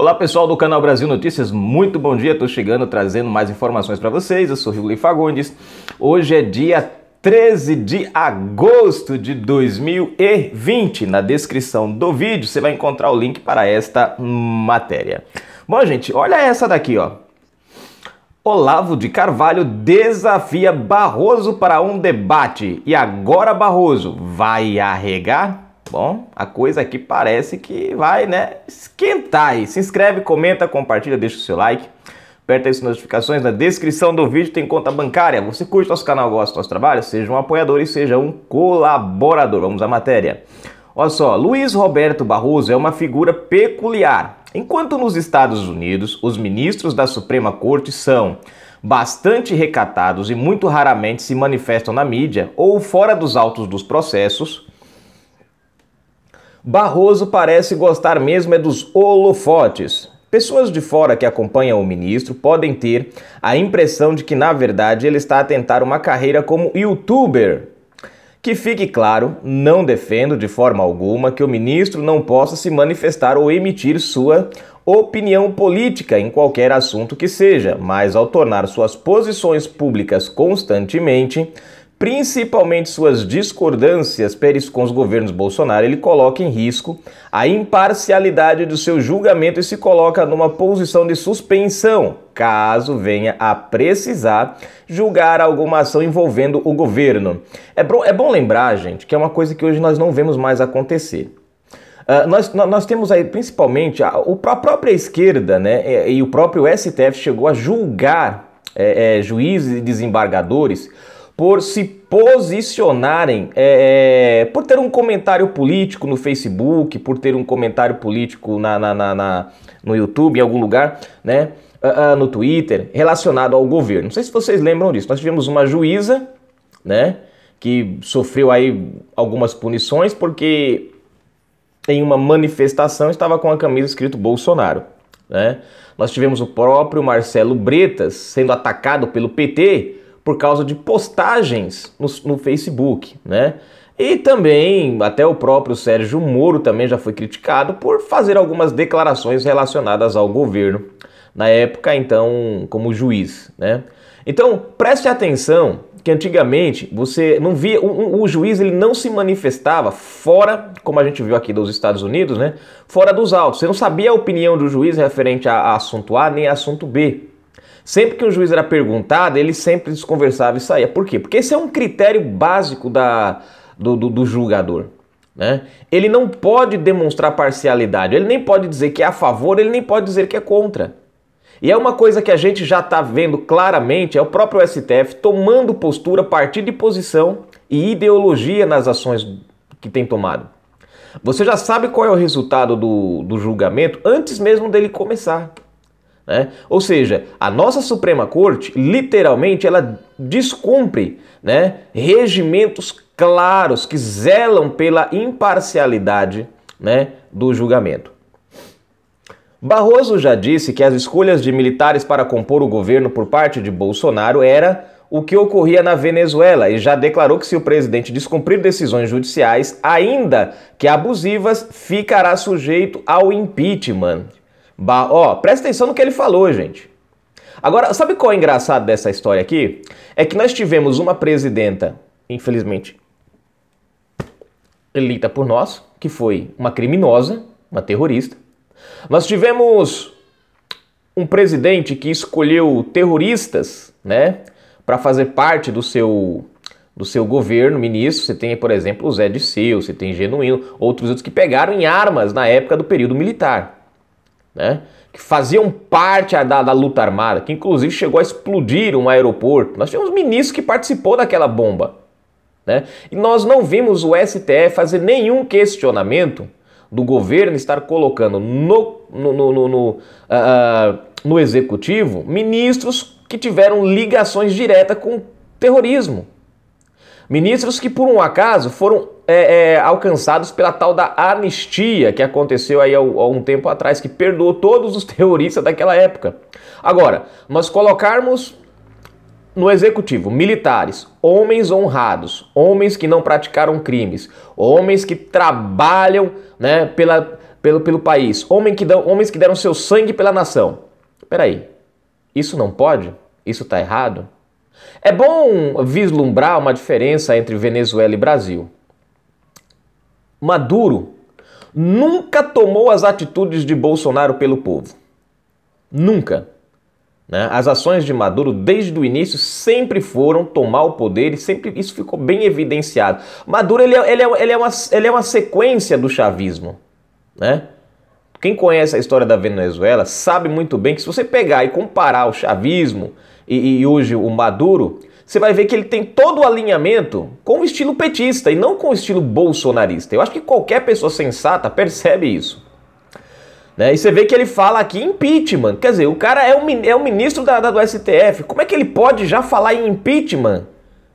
Olá pessoal do canal Brasil Notícias, muito bom dia. Estou chegando trazendo mais informações para vocês. Eu sou Rui Fagundes. Hoje é dia 13 de agosto de 2020. Na descrição do vídeo você vai encontrar o link para esta matéria. Bom, gente, olha essa daqui, ó. Olavo de Carvalho desafia Barroso para um debate. E agora Barroso vai arregar? Bom, a coisa aqui parece que vai, né, esquentar aí. Se inscreve, comenta, compartilha, deixa o seu like. Aperta as notificações na descrição do vídeo, tem conta bancária. Você curte nosso canal, gosta do nosso trabalho? Seja um apoiador e seja um colaborador. Vamos à matéria. Olha só, Luiz Roberto Barroso é uma figura peculiar. Enquanto nos Estados Unidos, os ministros da Suprema Corte são bastante recatados e muito raramente se manifestam na mídia ou fora dos autos dos processos, Barroso parece gostar mesmo é dos holofotes. Pessoas de fora que acompanham o ministro podem ter a impressão de que, na verdade, ele está a tentar uma carreira como youtuber. Que fique claro, não defendo de forma alguma que o ministro não possa se manifestar ou emitir sua opinião política em qualquer assunto que seja, mas ao tornar suas posições públicas constantemente, principalmente suas discordâncias peris com os governos Bolsonaro, ele coloca em risco a imparcialidade do seu julgamento e se coloca numa posição de suspensão, caso venha a precisar julgar alguma ação envolvendo o governo. É, bom, é bom lembrar, gente, que é uma coisa que hoje nós não vemos mais acontecer. Uh, nós, nós, temos aí principalmente a, a própria esquerda né, e, e o próprio STF chegou a julgar é, é, juízes e desembargadores por se posicionarem, é, é, por ter um comentário político no Facebook, por ter um comentário político na, na, na, na no YouTube, em algum lugar, né? Uh, uh, no Twitter, relacionado ao governo. Não sei se vocês lembram disso. Nós tivemos uma juíza, né? Que sofreu aí algumas punições porque em uma manifestação estava com a camisa escrito Bolsonaro. Né? Nós tivemos o próprio Marcelo Bretas sendo atacado pelo PT por causa de postagens no, no Facebook, né? E também, até o próprio Sérgio Moro também já foi criticado por fazer algumas declarações relacionadas ao governo, na época, então, como juiz, né? Então, preste atenção que antigamente você não via o, o, juiz ele não se manifestava fora, como a gente viu aqui dos Estados Unidos, né? Fora dos autos. Você não sabia a opinião do juiz referente a, a assunto A nem a assunto B. Sempre que o juiz era perguntado, ele sempre desconversava e saía. Por quê? Porque esse é um critério básico da, do, do, do julgador. Né? Ele não pode demonstrar parcialidade, ele nem pode dizer que é a favor, ele nem pode dizer que é contra. E é uma coisa que a gente já está vendo claramente, é o próprio STF tomando postura a partir de posição e ideologia nas ações que tem tomado. Você já sabe qual é o resultado do, do julgamento antes mesmo dele começar. Né? Ou seja, a nossa Suprema Corte, literalmente, ela descumpre né, regimentos claros que zelam pela imparcialidade né, do julgamento. Barroso já disse que as escolhas de militares para compor o governo por parte de Bolsonaro era o que ocorria na Venezuela e já declarou que se o presidente descumprir decisões judiciais, ainda que abusivas, ficará sujeito ao impeachment. Ba ó, presta atenção no que ele falou, gente. Agora, sabe qual é engraçado dessa história aqui? É que nós tivemos uma presidenta, infelizmente, eleita por nós, que foi uma criminosa, uma terrorista. Nós tivemos um presidente que escolheu terroristas, né, para fazer parte do seu do seu governo, ministro, você tem, por exemplo, o Zé de Seu, você tem Genuíno, outros outros que pegaram em armas na época do período militar né? que faziam parte da, da, luta armada, que inclusive chegou a explodir um aeroporto. Nós tínhamos ministro que participou daquela bomba. Né? E nós não vimos o STF fazer nenhum questionamento do governo estar colocando no, no, no, no, uh, no executivo ministros que tiveram ligações diretas com terrorismo. Ministros que, por um acaso, foram é, é, alcançados pela tal da anistia que aconteceu aí há, há um tempo atrás, que perdoou todos os terroristas daquela época. Agora, nós colocarmos no executivo militares, homens honrados, homens que não praticaram crimes, homens que trabalham né, pela, pelo, pelo país, homens que, dão, homens que deram seu sangue pela nação. Peraí, isso não pode? Isso está errado? É bom vislumbrar uma diferença entre Venezuela e Brasil. Maduro nunca tomou as atitudes de Bolsonaro pelo povo. Nunca. Né? As ações de Maduro, desde o início, sempre foram tomar o poder e sempre isso ficou bem evidenciado. Maduro ele é, ele é, ele é, uma, ele é uma sequência do chavismo. Né? Quem conhece a história da Venezuela sabe muito bem que se você pegar e comparar o chavismo e, e hoje o Maduro, você vai ver que ele tem todo o alinhamento com o estilo petista e não com o estilo bolsonarista. Eu acho que qualquer pessoa sensata percebe isso. Né? E você vê que ele fala aqui impeachment. Quer dizer, o cara é o, é o ministro da, da, do STF. Como é que ele pode já falar em impeachment?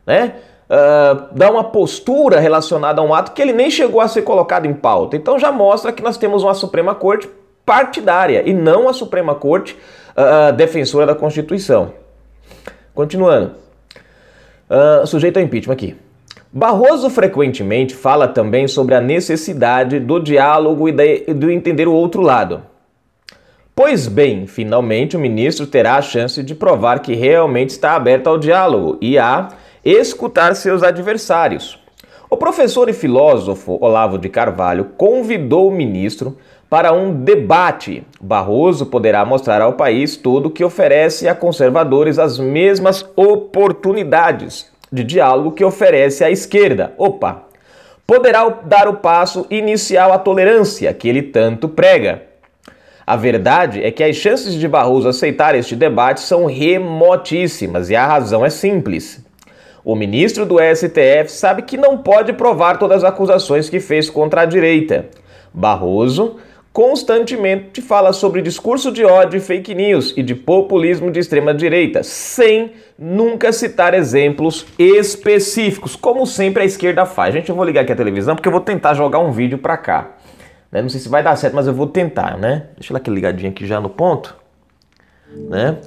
Né? Uh, dar uma postura relacionada a um ato que ele nem chegou a ser colocado em pauta. Então já mostra que nós temos uma Suprema Corte partidária e não a Suprema Corte uh, defensora da Constituição. Continuando uh, sujeito a impeachment aqui. Barroso frequentemente fala também sobre a necessidade do diálogo e de, do entender o outro lado. Pois bem, finalmente o ministro terá a chance de provar que realmente está aberto ao diálogo e a escutar seus adversários. O professor e filósofo Olavo de Carvalho convidou o ministro para um debate. Barroso poderá mostrar ao país todo que oferece a conservadores as mesmas oportunidades de diálogo que oferece à esquerda. Opa! Poderá dar o passo inicial à tolerância que ele tanto prega. A verdade é que as chances de Barroso aceitar este debate são remotíssimas e a razão é simples. O ministro do STF sabe que não pode provar todas as acusações que fez contra a direita. Barroso constantemente fala sobre discurso de ódio fake news e de populismo de extrema direita, sem nunca citar exemplos específicos, como sempre a esquerda faz. Gente, eu vou ligar aqui a televisão porque eu vou tentar jogar um vídeo para cá. Né? Não sei se vai dar certo, mas eu vou tentar, né? Deixa eu aquele ligadinho aqui já no ponto, né?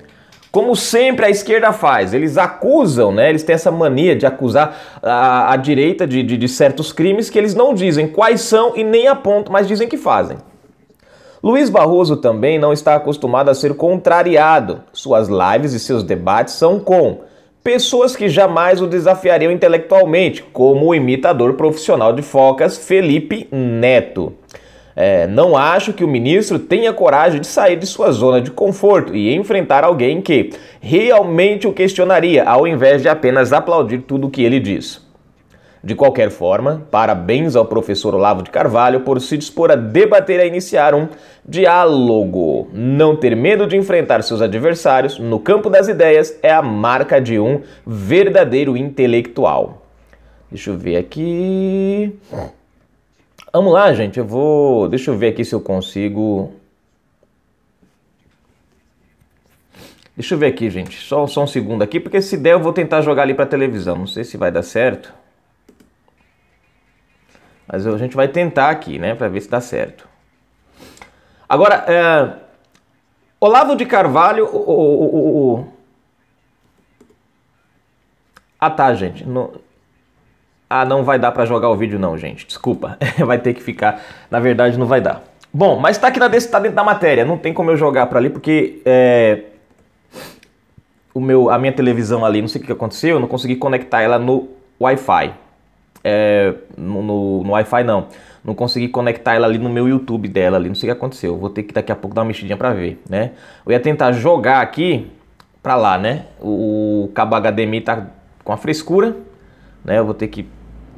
Como sempre a esquerda faz, eles acusam, né? Eles têm essa mania de acusar a, a direita de, de, de certos crimes que eles não dizem quais são e nem apontam, mas dizem que fazem. Luiz Barroso também não está acostumado a ser contrariado. Suas lives e seus debates são com pessoas que jamais o desafiariam intelectualmente, como o imitador profissional de focas Felipe Neto. É, não acho que o ministro tenha coragem de sair de sua zona de conforto e enfrentar alguém que realmente o questionaria, ao invés de apenas aplaudir tudo o que ele diz. De qualquer forma, parabéns ao professor Olavo de Carvalho por se dispor a debater e a iniciar um diálogo. Não ter medo de enfrentar seus adversários no campo das ideias é a marca de um verdadeiro intelectual. Deixa eu ver aqui. Vamos lá, gente. Eu vou. Deixa eu ver aqui se eu consigo. Deixa eu ver aqui, gente. Só, só um segundo aqui, porque se der eu vou tentar jogar ali para televisão. Não sei se vai dar certo. Mas a gente vai tentar aqui, né, para ver se dá certo. Agora, é... Olavo de Carvalho, o, o, o, Ah tá, gente. Ah, não vai dar para jogar o vídeo não, gente. Desculpa. vai ter que ficar. Na verdade, não vai dar. Bom, mas tá aqui na tá dentro da matéria. Não tem como eu jogar para ali porque é... o meu, a minha televisão ali, não sei o que aconteceu, eu não consegui conectar ela no Wi-Fi é, no, no, no Wi-Fi não. Não consegui conectar ela ali no meu YouTube dela ali, não sei o que aconteceu. Vou ter que daqui a pouco dar uma mexidinha para ver, né? Eu ia tentar jogar aqui para lá, né? O, cabo HDMI tá com a frescura, né? Eu vou ter que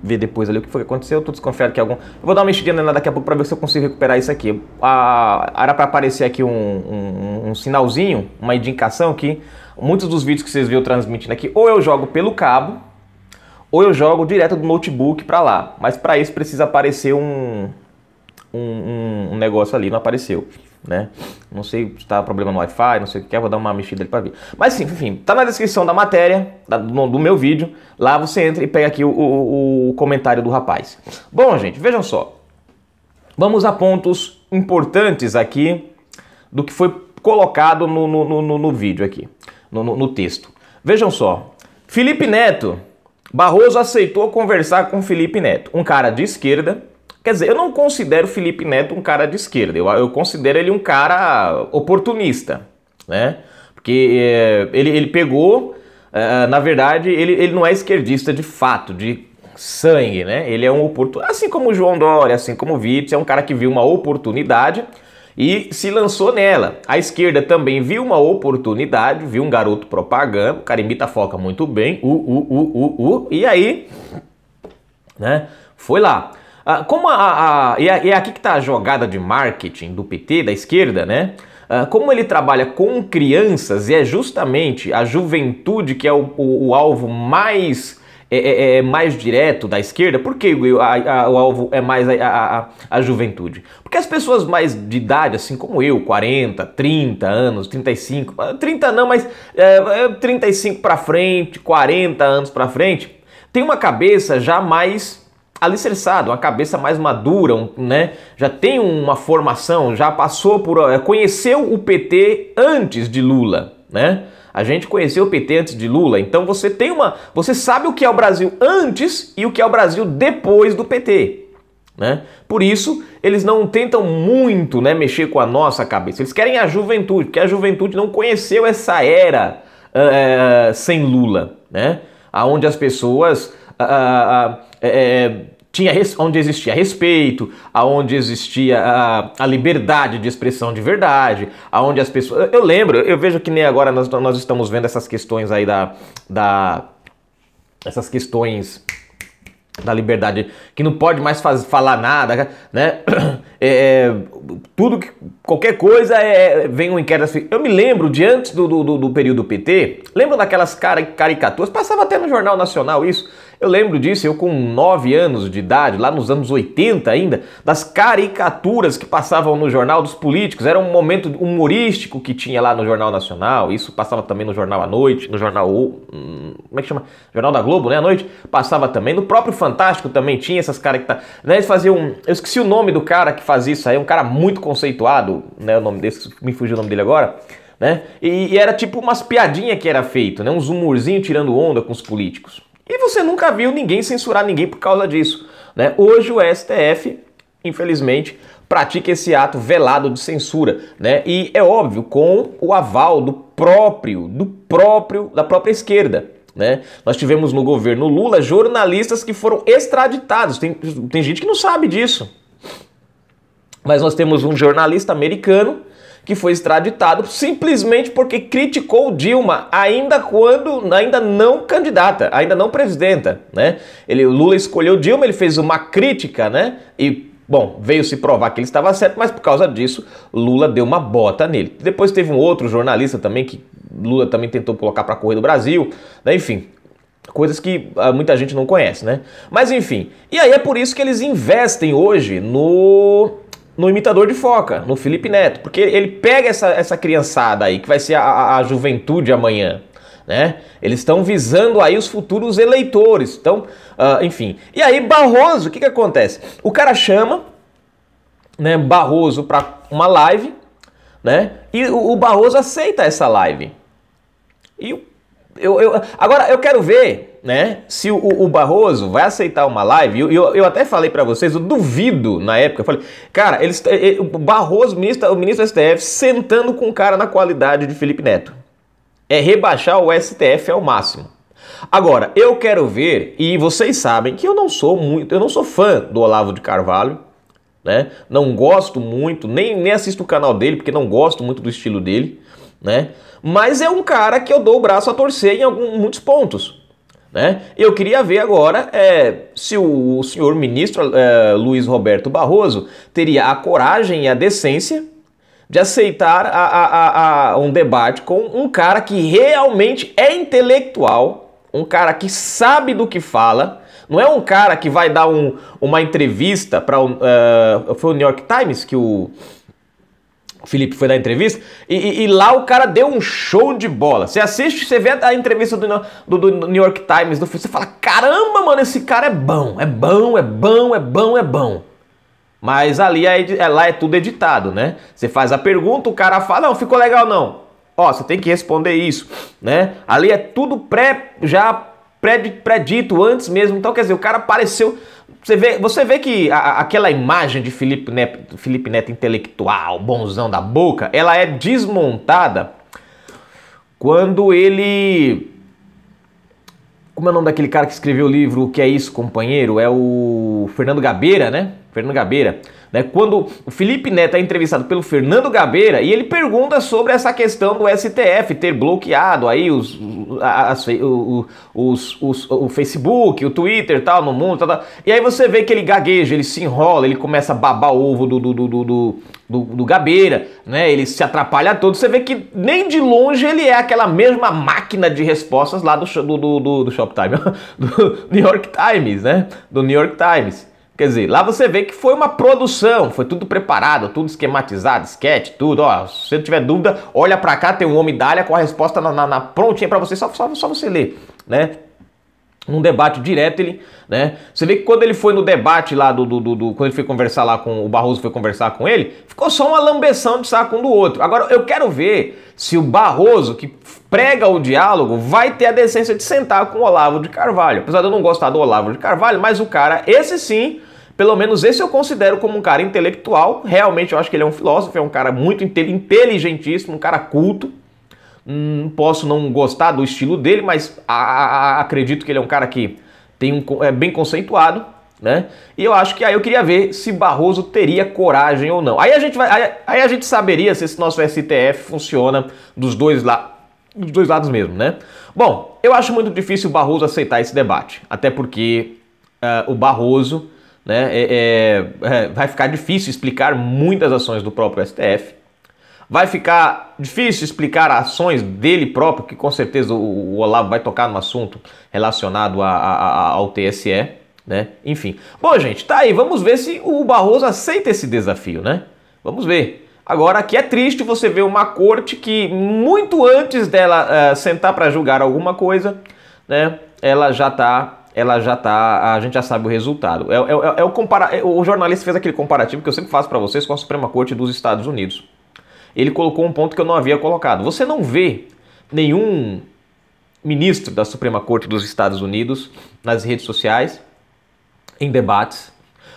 ver depois ali o que foi que aconteceu. Eu tô desconfiado que algum. Eu vou dar uma mexidinha nela daqui a pouco para ver se eu consigo recuperar isso aqui. Ah, era para aparecer aqui um, um, um, sinalzinho, uma indicação que muitos dos vídeos que vocês viram transmitindo aqui, ou eu jogo pelo cabo, ou eu jogo direto do notebook para lá. Mas para isso precisa aparecer um, um, um, negócio ali, não apareceu. Né? Não sei se tá problema no Wi-Fi, não sei o que é, vou dar uma mexida ali para ver. Mas sim, enfim, tá na descrição da matéria, da, do, do, meu vídeo. Lá você entra e pega aqui o, o, o comentário do rapaz. Bom, gente, vejam só. Vamos a pontos importantes aqui do que foi colocado no, no, no, no vídeo aqui, no, no texto. Vejam só. Felipe Neto Barroso aceitou conversar com Felipe Neto, um cara de esquerda. Quer dizer, eu não considero Felipe Neto um cara de esquerda, eu, eu considero ele um cara oportunista, né? Porque é, ele, ele pegou, é, na verdade, ele, ele não é esquerdista de fato, de sangue, né? Ele é um oportunista, assim como o João Dória, assim como o Vips, é um cara que viu uma oportunidade e se lançou nela. A esquerda também viu uma oportunidade, viu um garoto propagando o cara imita a foca muito bem, u u u u u e aí, né, foi lá. Ah, como a, a, a, e é aqui que está a jogada de marketing do PT, da esquerda, né? Ah, como ele trabalha com crianças e é justamente a juventude que é o, o, o alvo mais é, é, é, é mais direto da esquerda, por que a, a, o alvo é mais a, a, juventude? Porque as pessoas mais de idade, assim como eu, 40, 30 anos, 35, 30 ah, não, mas é, 35 é, para frente, 40 anos para frente, tem uma cabeça já mais alicerçada, uma cabeça mais madura, um, né? já tem uma formação, já passou por. É, conheceu o PT antes de Lula, né? A gente conheceu o PT antes de Lula, então você tem uma, você sabe o que é o Brasil antes e o que é o Brasil depois do PT. Né? Por isso, eles não tentam muito né, mexer com a nossa cabeça. Eles querem a juventude, porque a juventude não conheceu essa era uh, sem Lula, né? onde as pessoas uh, uh, tinha onde existia respeito, aonde existia a, a, liberdade de expressão de verdade, aonde as pessoas. Eu lembro, eu vejo que nem agora nós, nós estamos vendo essas questões aí da. da essas questões da liberdade, que não pode mais faz, falar nada, né? É, é, tudo que, qualquer coisa é, é vem um inquérito. Eu me lembro de antes do, do, do período PT, lembro daquelas caricaturas, passava até no Jornal Nacional isso eu lembro disso, eu com 9 anos de idade, lá nos anos 80 ainda, das caricaturas que passavam no jornal dos políticos. Era um momento humorístico que tinha lá no Jornal Nacional. Isso passava também no Jornal à Noite, no Jornal. Hum, como é que chama? Jornal da Globo, né? À noite. Passava também. No próprio Fantástico também tinha essas caricaturas. Né? Eles faziam. Um, eu esqueci o nome do cara que fazia isso aí, um cara muito conceituado, né? O nome desse, me fugiu o nome dele agora. Né? E, e, era tipo umas piadinhas que era feito, né? Uns humorzinho tirando onda com os políticos. E você nunca viu ninguém censurar ninguém por causa disso. Né? Hoje o STF, infelizmente, pratica esse ato velado de censura. Né? E é óbvio, com o aval do próprio, do próprio, da própria esquerda. Né? Nós tivemos no governo Lula jornalistas que foram extraditados. Tem, tem gente que não sabe disso. Mas nós temos um jornalista americano que foi extraditado simplesmente porque criticou Dilma, ainda quando ainda não candidata, ainda não presidenta, né? Ele, o Lula escolheu Dilma, ele fez uma crítica, né? E Bom, veio se provar que ele estava certo, mas por causa disso, Lula deu uma bota nele. Depois teve um outro jornalista também que Lula também tentou colocar para correr do Brasil, né? enfim. Coisas que ah, muita gente não conhece, né? Mas enfim. E aí é por isso que eles investem hoje no no imitador de foca, no Felipe Neto, porque ele pega essa, essa criançada aí, que vai ser a, a juventude amanhã. Né? Eles estão visando aí os futuros eleitores. Então, uh, enfim. E aí, Barroso, o que, que acontece? O cara chama né, Barroso para uma live, né? E o, o, Barroso aceita essa live. E eu, eu, agora eu quero ver né, se o, o Barroso vai aceitar uma live, eu, eu, eu até falei para vocês, eu duvido na época, eu falei, cara, eles, ele, o Barroso, ministro, o ministro do STF, sentando com o cara na qualidade de Felipe Neto. É rebaixar o STF ao máximo. Agora, eu quero ver, e vocês sabem que eu não sou muito, eu não sou fã do Olavo de Carvalho, né? Não gosto muito, nem, nem assisto o canal dele, porque não gosto muito do estilo dele, né? Mas é um cara que eu dou o braço a torcer em algum, muitos pontos. Né? Eu queria ver agora é, se o, senhor ministro é, Luiz Roberto Barroso teria a coragem e a decência de aceitar a, a, a, um debate com um cara que realmente é intelectual, um cara que sabe do que fala, não é um cara que vai dar um, uma entrevista para. Uh, é, foi o New York Times que o o Felipe foi dar entrevista e, e, e, lá o cara deu um show de bola. Você assiste, você vê a entrevista do, do, do New York Times, do, você fala: caramba, mano, esse cara é bom, é bom, é bom, é bom, é bom. Mas ali é, é, lá é tudo editado, né? Você faz a pergunta, o cara fala: não, ficou legal não. Ó, você tem que responder isso, né? Ali é tudo pré, já predito antes mesmo. Então, quer dizer, o cara apareceu. Você vê, você vê que a, aquela imagem de Felipe Neto, Felipe Neto intelectual, bonzão da boca, ela é desmontada quando ele. Como é o nome daquele cara que escreveu o livro O que é isso, companheiro? É o Fernando Gabeira, né? Fernando Gabeira. Né? Quando o Felipe Neto é entrevistado pelo Fernando Gabeira e ele pergunta sobre essa questão do STF ter bloqueado aí os, as, o, o, os, os, o Facebook, o Twitter tal, no mundo. Tal, tal. E aí você vê que ele gagueja, ele se enrola, ele começa a babar o ovo do, do, do, do, do, do, Gabeira, né? Ele se atrapalha todo. Você vê que nem de longe ele é aquela mesma máquina de respostas lá do, do, do, do, do Shoptime, do New York Times, né? Do New York Times. Quer dizer, lá você vê que foi uma produção, foi tudo preparado, tudo esquematizado, sketch, tudo. Ó, se você tiver dúvida, olha para cá, tem um homem dália com a resposta na, na, na prontinha para você, só, só, só você ler, né? num debate direto ele, né? Você vê que quando ele foi no debate lá do, do, do, do, quando ele foi conversar lá com o Barroso foi conversar com ele, ficou só uma lambeção de saco um do outro. Agora eu quero ver se o Barroso que prega o diálogo vai ter a decência de sentar com o Olavo de Carvalho. Apesar de eu não gostar do Olavo de Carvalho, mas o cara, esse sim, pelo menos esse eu considero como um cara intelectual. Realmente eu acho que ele é um filósofo, é um cara muito inteligentíssimo, um cara culto. Hum, posso não gostar do estilo dele, mas a, a, acredito que ele é um cara que tem um, é bem conceituado. Né? E eu acho que aí eu queria ver se Barroso teria coragem ou não. Aí a gente, vai, aí, aí a gente saberia se esse nosso STF funciona dos dois, la dos dois lados mesmo, né? Bom, eu acho muito difícil o Barroso aceitar esse debate, até porque uh, o Barroso né? É, é, é, vai ficar difícil explicar muitas ações do próprio STF. Vai ficar difícil explicar ações dele próprio, que com certeza o, o Olavo vai tocar no assunto relacionado a, a, a, ao TSE. Né? Enfim. Bom, gente, tá aí. Vamos ver se o Barroso aceita esse desafio, né? Vamos ver. Agora, aqui é triste você ver uma corte que, muito antes dela uh, sentar para julgar alguma coisa, né, ela já está ela já tá, a gente já sabe o resultado. É, é, é, é o, compara é, o jornalista fez aquele comparativo que eu sempre faço para vocês com a Suprema Corte dos Estados Unidos. Ele colocou um ponto que eu não havia colocado. Você não vê nenhum ministro da Suprema Corte dos Estados Unidos nas redes sociais, em debates.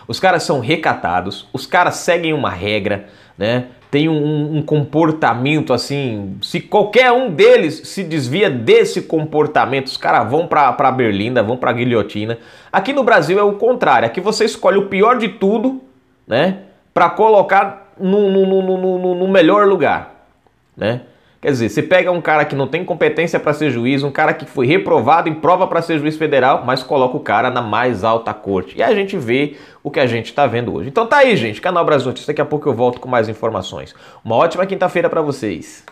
Os caras são recatados, os caras seguem uma regra, né? tem um, um, comportamento assim. Se qualquer um deles se desvia desse comportamento, os caras vão para Berlinda, vão para guilhotina. Aqui no Brasil é o contrário. Aqui você escolhe o pior de tudo, né, para colocar no no, no, no, no melhor lugar, né? Quer dizer, você pega um cara que não tem competência para ser juiz, um cara que foi reprovado em prova para ser juiz federal, mas coloca o cara na mais alta corte. E a gente vê o que a gente está vendo hoje. Então tá aí, gente. Canal Brasil Notícias. Daqui a pouco eu volto com mais informações. Uma ótima quinta-feira para vocês.